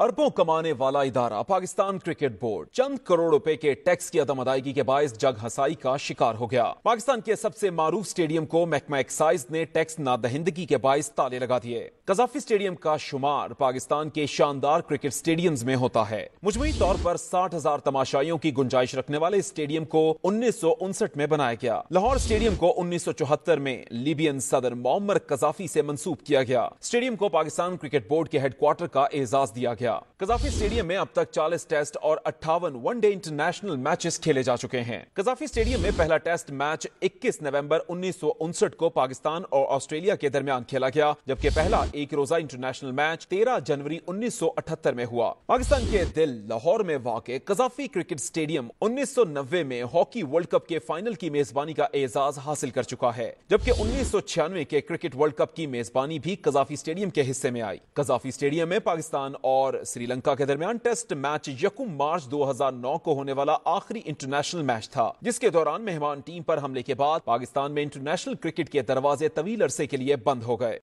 अरबों कमाने वाला इदारा पाकिस्तान क्रिकेट बोर्ड चंद करोड़ रुपए के टैक्स की अदम अदायगी के बायस जग हसाई का शिकार हो गया पाकिस्तान के सबसे मारूफ स्टेडियम को महकमा एक्साइज ने टैक्स नादहिंदगी के बायस ताले लगा दिए कजाफी स्टेडियम का शुमार पाकिस्तान के शानदार क्रिकेट स्टेडियम में होता है मुजमुई तौर पर साठ हजार तमाशाइयों की गुंजाइश रखने वाले स्टेडियम को उन्नीस सौ उनसठ में बनाया गया लाहौर स्टेडियम को उन्नीस सौ चौहत्तर में लीबियन सदर मोहम्मद कजाफी से मनसूब किया गया स्टेडियम को पाकिस्तान क्रिकेट बोर्ड के हेडक्वार्टर का एजाज दिया गया गया कजाफी स्टेडियम में अब तक 40 टेस्ट और अट्ठावन वनडे इंटरनेशनल मैचेस खेले जा चुके हैं कजाफी स्टेडियम में पहला टेस्ट मैच 21 नवंबर उन्नीस को पाकिस्तान और ऑस्ट्रेलिया के दरमियान खेला गया जबकि पहला एक रोजा इंटरनेशनल मैच तेरह जनवरी उन्नीस में हुआ पाकिस्तान के दिल लाहौर में वाक़ कजाफी क्रिकेट स्टेडियम उन्नीस में हॉकी वर्ल्ड कप के फाइनल की मेजबानी का एजाज हासिल कर चुका है जबकि उन्नीस के क्रिकेट वर्ल्ड कप की मेजबानी भी कजाफी स्टेडियम के हिस्से में आई कजाफी स्टेडियम में पाकिस्तान और श्रीलंका के दरमियान टेस्ट मैच यकुम मार्च 2009 को होने वाला आखिरी इंटरनेशनल मैच था जिसके दौरान मेहमान टीम पर हमले के बाद पाकिस्तान में इंटरनेशनल क्रिकेट के दरवाजे तवील अरसे के लिए बंद हो गए